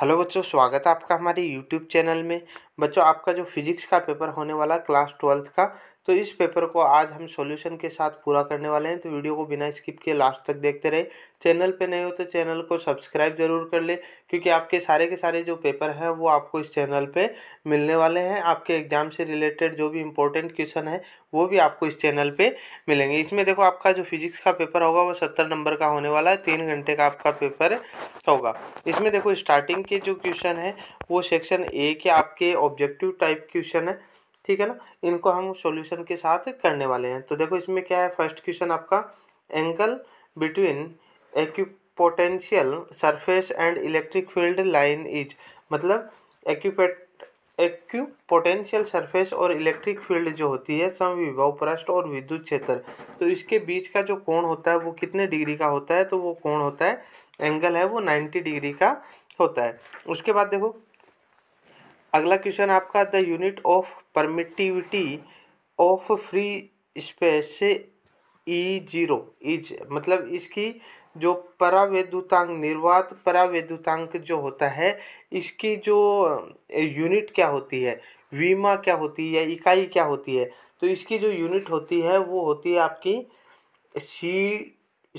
hello बच्चों स्वागत है आपका हमारे यूट्यूब चैनल में बच्चों आपका जो फिजिक्स का पेपर होने वाला क्लास ट्वेल्थ का तो इस पेपर को आज हम सॉल्यूशन के साथ पूरा करने वाले हैं तो वीडियो को बिना स्किप किए लास्ट तक देखते रहे चैनल पे नए हो तो चैनल को सब्सक्राइब जरूर कर ले क्योंकि आपके सारे के सारे जो पेपर हैं वो आपको इस चैनल पे मिलने वाले हैं आपके एग्जाम से रिलेटेड जो भी इंपॉर्टेंट क्वेश्चन है वो भी आपको इस चैनल पर मिलेंगे इसमें देखो आपका जो फिजिक्स का पेपर होगा वो सत्तर नंबर का होने वाला है तीन घंटे का आपका पेपर होगा इसमें देखो स्टार्टिंग के जो क्वेश्चन है वो सेक्शन ए के आपके ऑब्जेक्टिव टाइप क्वेश्चन है ठीक है ना इनको हम सॉल्यूशन के साथ करने वाले हैं तो देखो इसमें क्या है फर्स्ट क्वेश्चन आपका angle between equipotential surface and electric field line is मतलब एक्यूपेट एक्यू पोटेंशियल सरफेस और इलेक्ट्रिक फील्ड जो होती है विभव पृष्ठ और विद्युत क्षेत्र तो इसके बीच का जो कोण होता है वो कितने डिग्री का होता है तो वो कोण होता है एंगल है वो नाइन्टी डिग्री का होता है उसके बाद देखो अगला क्वेश्चन आपका the unit of permittivity of free space E zero is मतलब इसकी जो परावैद्युतांक निर्वात परावैद्युतांक जो होता है इसकी जो यूनिट क्या होती है वीमा क्या होती है इकाई क्या होती है तो इसकी जो यूनिट होती है वो होती है आपकी सी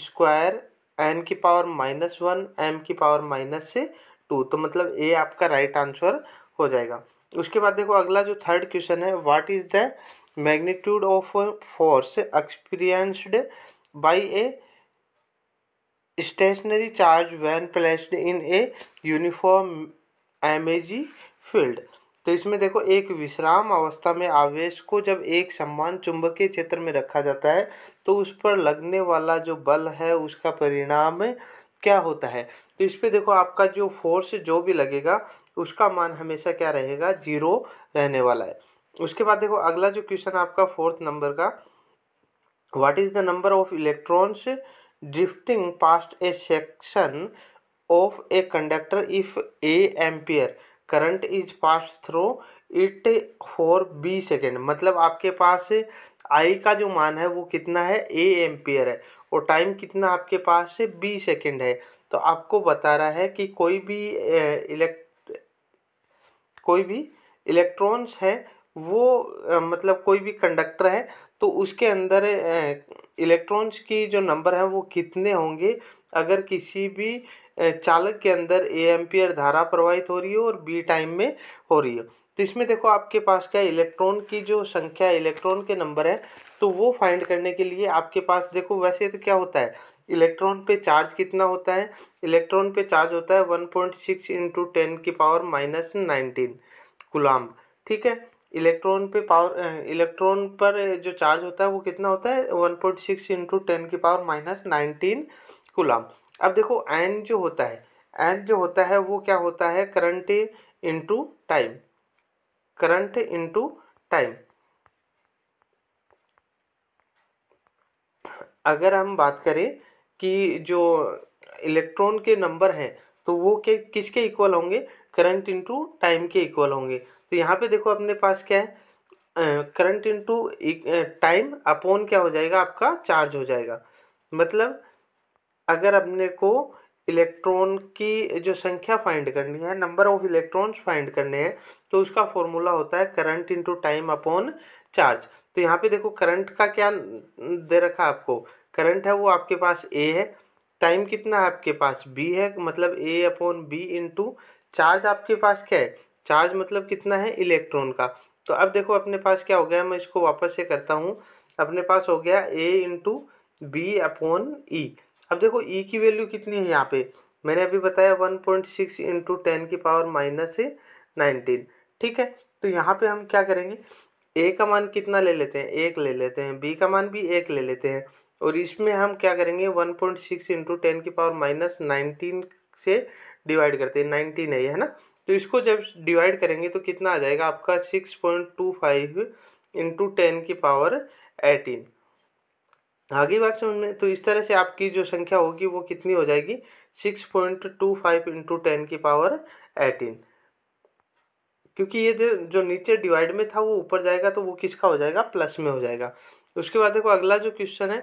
स्क्वायर एन की पावर माइनस वन एम की पावर माइनस टू तो मतलब ए आपका राइट आंसर हो जाएगा उसके बाद देखो अगला जो थर्ड क्वेश्चन है what is the magnitude of force experienced by a stationary charge when placed in a uniform MAG field तो इसमें देखो एक विश्राम अवस्था में आवेश को जब एक सम्मान चुंबकीय क्षेत्र में रखा जाता है तो उस पर लगने वाला जो बल है उसका परिणाम क्या होता है तो इस पर देखो आपका जो फोर्स जो भी लगेगा उसका मान हमेशा क्या रहेगा जीरो रहने वाला है उसके बाद देखो अगला जो क्वेश्चन आपका फोर्थ नंबर का what is the number of electrons drifting past a section of a conductor if a ampere current is pass through it for B second मतलब आपके पास आई का जो मान है वो कितना है ए एम्पियर है और टाइम कितना आपके पास है बी सेकेंड है तो आपको बता रहा है कि कोई भी इलेक्ट कोई भी इलेक्ट्रॉन्स है वो मतलब कोई भी कंडक्टर है तो उसके अंदर इलेक्ट्रॉन्स की जो नंबर है वो कितने होंगे अगर किसी भी चालक के अंदर ए एम्पियर धारा प्रवाहित हो रही हो और बी टाइम में हो रही हो तो इसमें देखो आपके पास क्या इलेक्ट्रॉन की जो संख्या इलेक्ट्रॉन के नंबर है तो वो फाइंड करने के लिए आपके पास देखो वैसे तो क्या होता है इलेक्ट्रॉन पे चार्ज कितना होता है इलेक्ट्रॉन पे चार्ज होता है one point six into ten की पावर माइनस नाइनटीन गुलाम ठीक है इलेक्ट्रॉन पे पावर इलेक्ट्रॉन पर जो चार्ज होता है वो कितना होता है one point six into ten की पावर माइनस नाइनटीन गुलाम अब देखो एन जो होता है एन जो होता है वो क्या होता है current into time current into time अगर हम बात करें कि जो इलेक्ट्रॉन के नंबर हैं तो वो के किसके इक्वल होंगे करंट इनटू टाइम के इक्वल होंगे तो यहाँ पे देखो अपने पास क्या है करंट इनटू टाइम अपॉन क्या हो जाएगा आपका चार्ज हो जाएगा मतलब अगर अपने को इलेक्ट्रॉन की जो संख्या फाइंड करनी है नंबर ऑफ इलेक्ट्रॉन्स फाइंड करने हैं तो उसका फॉर्मूला होता है current into time upon charge तो यहाँ पे देखो करंट का क्या दे रखा आपको करंट है वो आपके पास ए है टाइम कितना है आपके पास बी है मतलब A upon B into charge आपके पास क्या है चार्ज मतलब कितना है इलेक्ट्रॉन का तो अब देखो अपने पास क्या हो गया मैं इसको वापस से करता हूँ अपने पास हो गया A into B upon E अब देखो ई e की वैल्यू कितनी है यहाँ पे मैंने अभी बताया one point six into ten की पावर माइनस है नाइनटीन ठीक है तो यहाँ पे हम क्या करेंगे ए का मान कितना ले लेते हैं एक ले लेते हैं बी का मान भी एक ले लेते हैं और इसमें हम क्या करेंगे one point six into ten की पावर माइनस नाइनटीन से डिवाइड करते हैं नाइनटीन है ये है ना तो इसको जब डिवाइड करेंगे तो कितना आ जाएगा आपका six point two five into ten की पावर एटीन आगे बात समझ में तो इस तरह से आपकी जो संख्या होगी वो कितनी हो जाएगी six point two five into ten की पावर एटीन क्योंकि ये जो नीचे डिवाइड में था वो ऊपर जाएगा तो वो किसका हो जाएगा प्लस में हो जाएगा उसके बाद देखो अगला जो क्वेश्चन है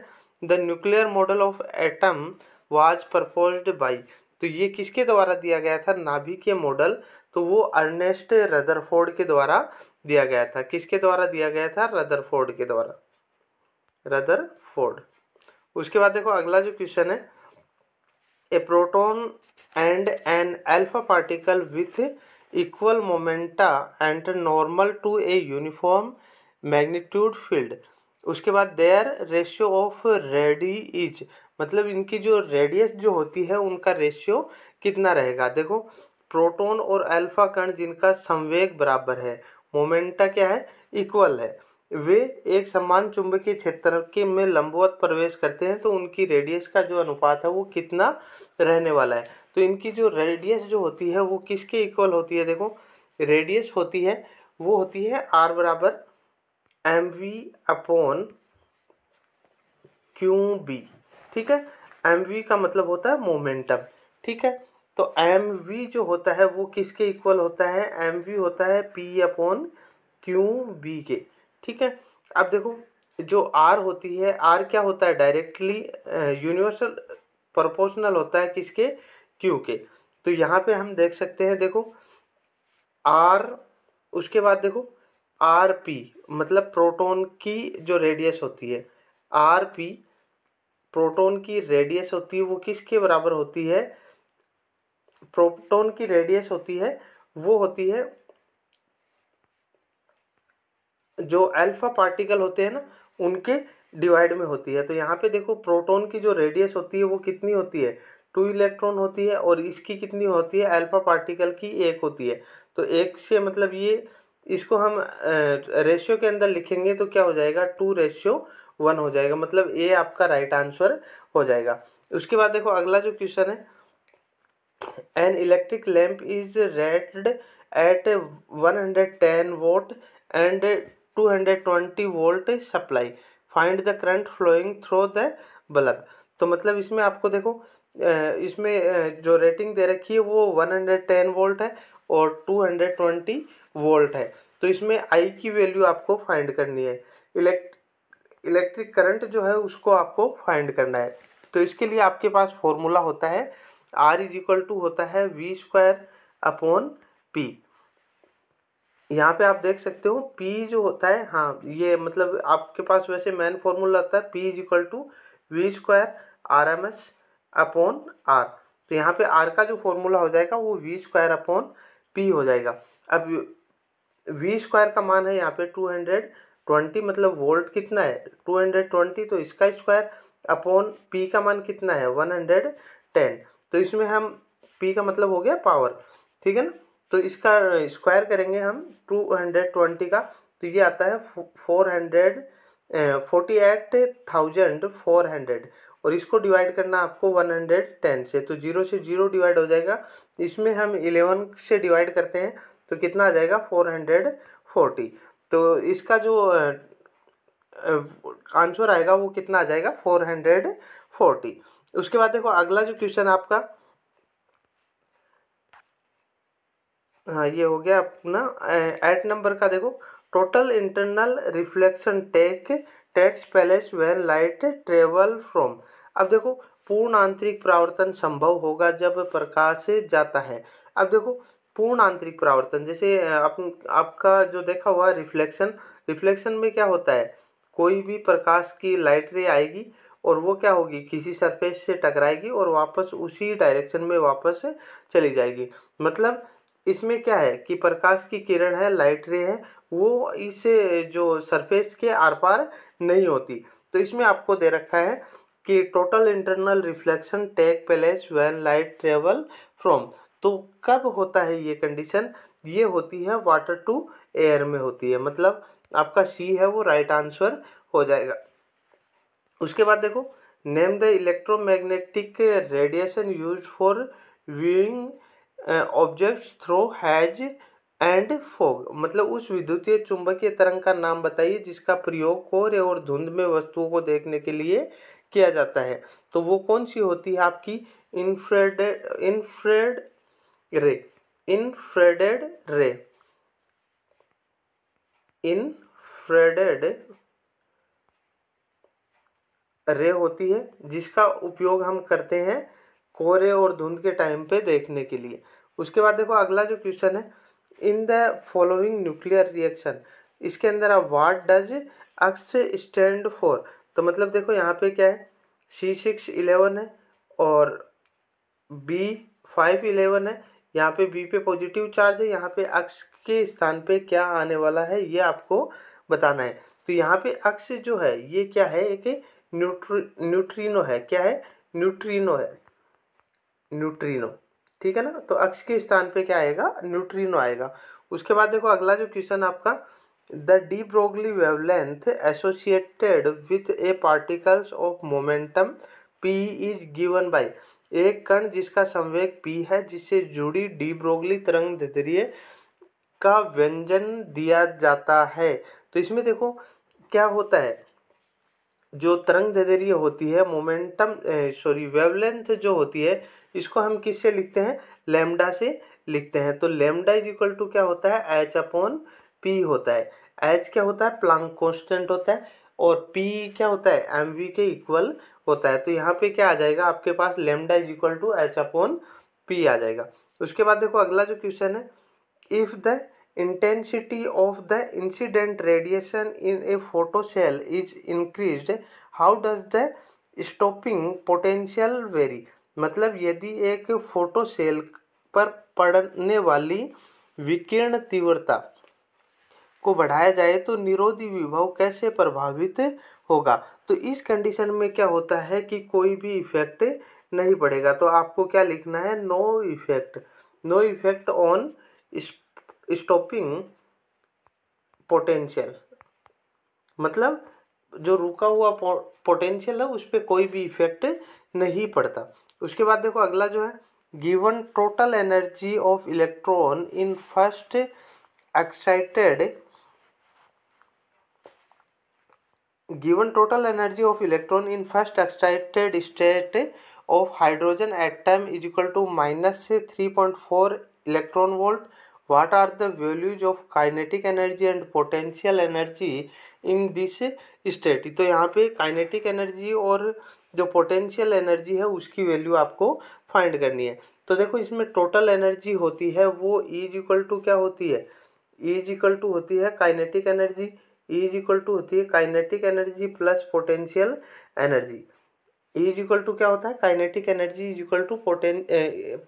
the nuclear model of atom was proposed by तो ये किसके द्वारा दिया गया था नाभी के मॉडल तो वो अर्नेस्ट रदरफोर्ड के द्वारा दिया गया था किसके द्वारा दिया गया था रदरफोर्ड के द्वारा रदर फोर्ड उसके बाद देखो अगला जो क्वेश्चन है a proton and an alpha particle with equal momenta and normal to a uniform magnitude field उसके बाद their ratio of radii is मतलब इनकी जो रेडियस जो होती है उनका रेशियो कितना रहेगा देखो प्रोटोन और अल्फा कण जिनका संवेग बराबर है मोमेंटा क्या है इक्वल है वे एक समान चुंबकीय क्षेत्र के में लंबवत प्रवेश करते हैं तो उनकी रेडियस का जो अनुपात है वो कितना रहने वाला है तो इनकी जो रेडियस जो होती है वो किसके इक्वल होती है देखो रेडियस होती है वो होती है आर बराबर M V upon Q B ठीक है एम वी का मतलब होता है मोमेंटम ठीक है तो एम वी जो होता है वो किसके इक्वल होता है एम वी होता है पी अपॉन क्यू बी के ठीक है अब देखो जो आर होती है आर क्या होता है डायरेक्टली यूनिवर्सल प्रोपोर्शनल होता है किसके क्यू के तो यहाँ पे हम देख सकते हैं देखो आर उसके बाद देखो आर पी मतलब प्रोटोन की जो रेडियस होती है आर पी प्रोटोन की रेडियस होती है वो किसके बराबर होती है प्रोटोन की रेडियस होती है वो होती है जो अल्फा पार्टिकल होते हैं ना उनके डिवाइड में होती है तो यहाँ पे देखो प्रोटॉन की जो रेडियस होती है वो कितनी होती है टू इलेक्ट्रॉन होती है और इसकी कितनी होती है अल्फा पार्टिकल की एक होती है तो एक से मतलब ये इसको हम रेशियो के अंदर लिखेंगे तो क्या हो जाएगा टू रेशियो वन हो जाएगा मतलब ये आपका राइट आंसर हो जाएगा उसके बाद देखो अगला जो क्वेश्चन है an electric lamp is rated at one hundred ten watt and 220 volt supply find the current flowing through the bulb तो मतलब इसमें आपको देखो इसमें जो रेटिंग दे रखी है वो 110 वोल्ट है और 220 वोल्ट है तो इसमें आई की वैल्यू आपको फाइंड करनी है इलेक्ट इलेक्ट्रिक करंट जो है उसको आपको फाइंड करना है तो इसके लिए आपके पास फॉर्मूला होता है आर इज इक्वल टू होता है वी स्क्वायर अपॉन पी यहाँ पे आप देख सकते हो पी जो होता है हाँ ये मतलब आपके पास वैसे मेन फॉर्मूला आता है P is equal to V square R M S upon R तो यहाँ पे आर का जो फॉर्मूला हो जाएगा वो वी स्क्वायर अपॉन पी हो जाएगा अब वी स्क्वायर का मान है यहाँ पे टू हंड्रेड ट्वेंटी मतलब वोल्ट कितना है टू हंड्रेड ट्वेंटी तो इसका स्क्वायर अपॉन पी का मान कितना है वन हंड्रेड टेन तो इसमें हम पी का मतलब हो गया पावर ठीक है ना तो इसका स्क्वायर करेंगे हम टू हंड्रेड ट्वेंटी का तो ये आता है four hundred forty eight thousand four hundred और इसको डिवाइड करना आपको वन हंड्रेड टेन से तो जीरो से जीरो डिवाइड हो जाएगा इसमें हम इलेवन से डिवाइड करते हैं तो कितना आ जाएगा फोर हंड्रेड फोर्टी तो इसका जो आंसर आएगा वो कितना आ जाएगा फोर हंड्रेड फोर्टी उसके बाद देखो अगला जो क्वेश्चन आपका हाँ ये हो गया अपना एट नंबर का देखो total internal reflection take takes place when light travel from अब देखो पूर्ण आंतरिक प्रावर्तन संभव होगा जब प्रकाश जाता है अब देखो पूर्ण आंतरिक प्रावर्तन जैसे अपन आपका जो देखा हुआ रिफ्लेक्शन रिफ्लेक्शन में क्या होता है कोई भी प्रकाश की लाइट रे आएगी और वो क्या होगी किसी सरफेस से टकराएगी और वापस उसी डायरेक्शन में वापस चली जाएगी मतलब इसमें क्या है कि प्रकाश की किरण है लाइट रे है वो इस जो सरफेस के आर पार नहीं होती तो इसमें आपको दे रखा है कि total internal reflection take place when light travel from तो कब होता है ये कंडीशन ये होती है वाटर टू एयर में होती है मतलब आपका सी है वो राइट आंसर हो जाएगा उसके बाद देखो name the electromagnetic radiation use for viewing object through haze and fog मतलब उस विद्युतीय चुंबकीय तरंग का नाम बताइए जिसका प्रयोग कोहरे और धुंध में वस्तुओं को देखने के लिए किया जाता है तो वो कौन सी होती है आपकी इन्फ्रेड इन्फ्रेड रे इन्फ्रेडेड रे इन्फ्रेडेड रे होती है जिसका उपयोग हम करते हैं कोहरे और धुंध के टाइम पे देखने के लिए उसके बाद देखो अगला जो क्वेश्चन है in the following nuclear reaction इसके अंदर आप what does X stand for तो मतलब देखो यहाँ पे क्या है सी सिक्स इलेवन है और बी फाइव इलेवन है यहाँ पे बी पे पॉजिटिव चार्ज है यहाँ पे अक्स के स्थान पे क्या आने वाला है ये आपको बताना है तो यहाँ पे अक्स जो है ये क्या है एक न्यूट्री न्यूट्रीनो है क्या है न्यूट्रीनो है न्यूट्रिनो ठीक है ना तो अक्ष के स्थान पे क्या आएगा न्यूट्रिनो आएगा उसके बाद देखो अगला जो क्वेश्चन आपका the de Broglie wavelength associated with a particles of momentum p is given by एक कण जिसका संवेग पी है जिससे जुड़ी डी ब्रोगली तरंग धतरीय का व्यंजन दिया जाता है तो इसमें देखो क्या होता है जो तरंग दैर्ध्य होती है मोमेंटम सॉरी वेवलेंथ जो होती है इसको हम किससे लिखते हैं लेमडा से लिखते हैं तो लेमडा इज इक्वल टू क्या होता है एच अपॉन पी होता है एच क्या होता है प्लांक कॉन्स्टेंट होता है और पी क्या होता है एम वी के इक्वल होता है तो यहाँ पे क्या आ जाएगा आपके पास lambda is equal to h upon p आ जाएगा उसके बाद देखो अगला जो क्वेश्चन है if the intensity of the incident radiation in a photocell is increased how does the stopping potential vary मतलब यदि एक फोटोसेल पर पड़ने वाली विकिरण तीव्रता को बढ़ाया जाए तो निरोधी विभव कैसे प्रभावित होगा तो इस कंडीशन में क्या होता है कि कोई भी इफेक्ट नहीं पड़ेगा तो आपको क्या लिखना है no effect no effect on stopping potential मतलब जो रुका हुआ पोटेंशियल है उस पर कोई भी इफेक्ट नहीं पड़ता उसके बाद देखो अगला जो है given total energy of electron in first excited given total energy of electron in first excited state of hydrogen atom is equal to minus three point four electron volt what are the values of kinetic energy and potential energy in this state तो यहाँ पे kinetic energy और जो potential energy है उसकी value आपको find करनी है तो देखो इसमें total energy होती है वो E इज इक्वल टू क्या होती है E इज इक्वल टू होती है kinetic energy E is equal to होती है kinetic energy plus potential energy is equal to क्या होता है kinetic energy is equal to poten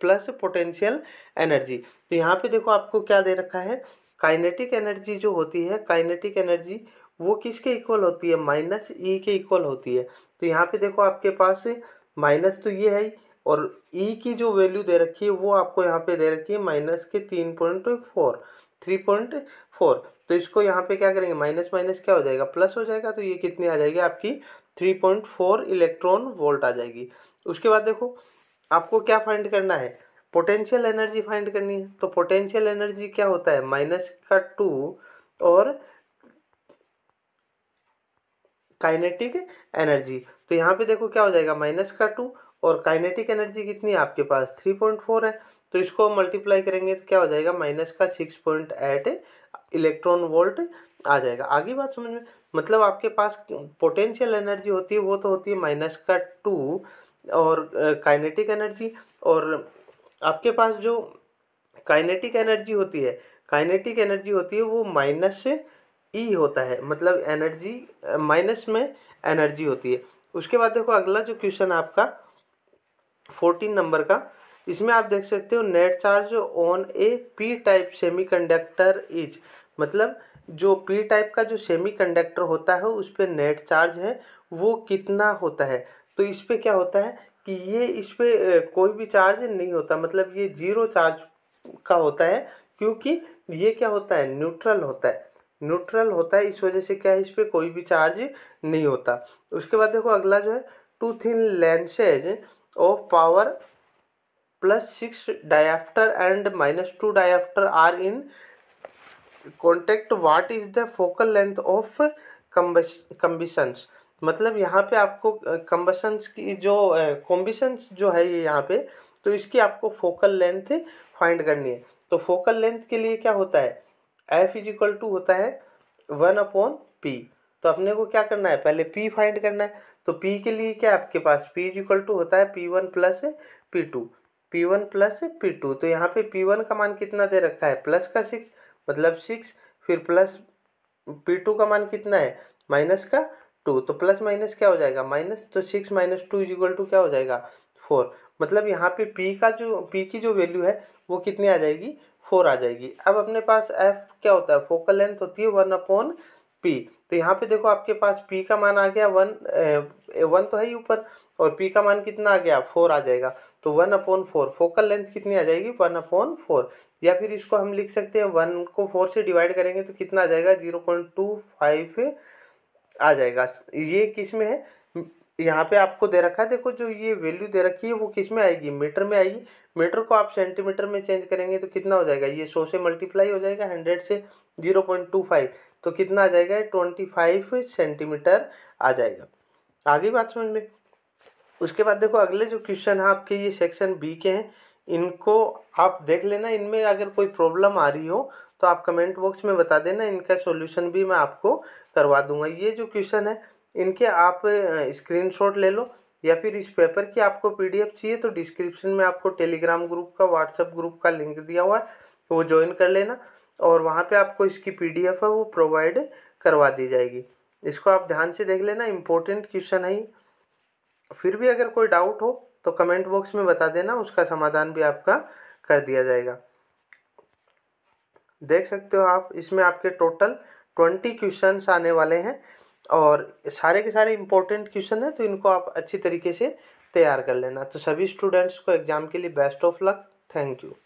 plus potential energy तो यहाँ पे देखो आपको क्या दे रखा है काइनेटिक एनर्जी जो होती है काइनेटिक एनर्जी वो किसके इक्वल होती है माइनस ई e के इक्वल होती है तो यहाँ पे देखो आपके पास माइनस तो ये है और ई e की जो वैल्यू दे रखी है वो आपको यहाँ पे दे रखी है माइनस के तीन point four three point four तो इसको यहाँ पे क्या करेंगे माइनस माइनस क्या हो जाएगा प्लस हो जाएगा तो ये कितनी आ जाएगी आपकी three point four electron volt आ जाएगी उसके बाद देखो आपको क्या फाइंड करना है पोटेंशियल एनर्जी फाइंड करनी है तो पोटेंशियल एनर्जी क्या होता है माइनस का टू और काइनेटिक एनर्जी तो यहाँ पे देखो क्या हो जाएगा माइनस का टू और काइनेटिक एनर्जी कितनी आपके पास थ्री पॉइंट फोर है तो इसको मल्टीप्लाई करेंगे तो क्या हो जाएगा माइनस का six point eight electron volt आ जाएगा आगे बात समझ में मतलब आपके पास पोटेंशियल एनर्जी होती है वो तो होती है माइनस का टू और काइनेटिक एनर्जी और आपके पास जो काइनेटिक एनर्जी होती है काइनेटिक एनर्जी होती है वो माइनस ई होता है मतलब एनर्जी माइनस में एनर्जी होती है उसके बाद देखो अगला जो क्वेश्चन आपका फोर्टीन नंबर का इसमें आप देख सकते हो net charge on a p type semiconductor is मतलब जो पी टाइप का जो सेमीकंडक्टर होता है उस पर नेट चार्ज है वो कितना होता है तो इस पर क्या होता है कि ये इस पर कोई भी चार्ज नहीं होता मतलब ये जीरो चार्ज का होता है क्योंकि ये क्या होता है न्यूट्रल होता है न्यूट्रल होता है इस वजह से क्या है इस पर कोई भी चार्ज नहीं होता उसके बाद देखो अगला जो है two thin lenses of power plus six dioptre and minus two dioptre are in contact what is the focal length of combinations मतलब यहाँ पे आपको कम्बशंस की जो कॉम्बिशंस जो है ये यहाँ पे तो इसकी आपको फोकल लेंथ फाइंड करनी है तो फोकल लेंथ के लिए क्या होता है एफ इज इक्वल टू होता है वन अपॉन पी तो अपने को क्या करना है पहले पी फाइंड करना है तो पी के लिए क्या आपके पास पी इज इक्वल टू होता है p one plus p two p one plus p two तो यहाँ पे पी वन का मान कितना दे रखा है प्लस का सिक्स मतलब सिक्स फिर प्लस पी टू का मान कितना है माइनस का टू तो प्लस माइनस क्या हो जाएगा माइनस तो six minus two is equal to क्या हो जाएगा फोर मतलब यहाँ पे पी का जो पी की जो वैल्यू है वो कितनी आ जाएगी फोर आ जाएगी अब अपने पास एफ क्या होता है फोकल लेंथ होती है वन अपॉन पी तो यहाँ पे देखो आपके पास पी का मान आ गया वन ए, वन तो है ही ऊपर और पी का मान कितना आ गया फोर आ जाएगा तो one upon four focal length कितनी आ जाएगी वन अपॉन फोर या फिर इसको हम लिख सकते हैं वन को फोर से डिवाइड करेंगे तो कितना आ जाएगा जीरो पॉइंट टू फाइव आ जाएगा ये किस में है यहाँ पे आपको दे रखा है देखो जो ये वैल्यू दे रखी है वो किस में आएगी मीटर में आएगी मीटर को आप सेंटीमीटर में चेंज करेंगे तो कितना हो जाएगा ये सौ से मल्टीप्लाई हो जाएगा हंड्रेड से जीरो पॉइंट टू फाइव तो कितना आ जाएगा ट्वेंटी फाइव सेंटीमीटर आ जाएगा आगे बात समझ में उसके बाद देखो अगले जो क्वेश्चन है आपके ये सेक्शन बी के हैं इनको आप देख लेना इनमें अगर कोई प्रॉब्लम आ रही हो तो आप कमेंट बॉक्स में बता देना इनका सॉल्यूशन भी मैं आपको करवा दूंगा ये जो क्वेश्चन है इनके आप स्क्रीनशॉट ले लो या फिर इस पेपर की आपको पीडीएफ चाहिए तो डिस्क्रिप्शन में आपको टेलीग्राम ग्रुप का व्हाट्सएप ग्रुप का लिंक दिया हुआ है वो ज्वाइन कर लेना और वहाँ पर आपको इसकी पी है वो प्रोवाइड करवा दी जाएगी इसको आप ध्यान से देख लेना इम्पोर्टेंट क्वेश्चन है फिर भी अगर कोई डाउट हो तो कमेंट बॉक्स में बता देना उसका समाधान भी आपका कर दिया जाएगा देख सकते हो आप इसमें आपके टोटल ट्वेंटी क्वेश्चन आने वाले हैं और सारे के सारे इंपॉर्टेंट क्वेश्चन हैं तो इनको आप अच्छी तरीके से तैयार कर लेना तो सभी स्टूडेंट्स को एग्ज़ाम के लिए best of luck thank you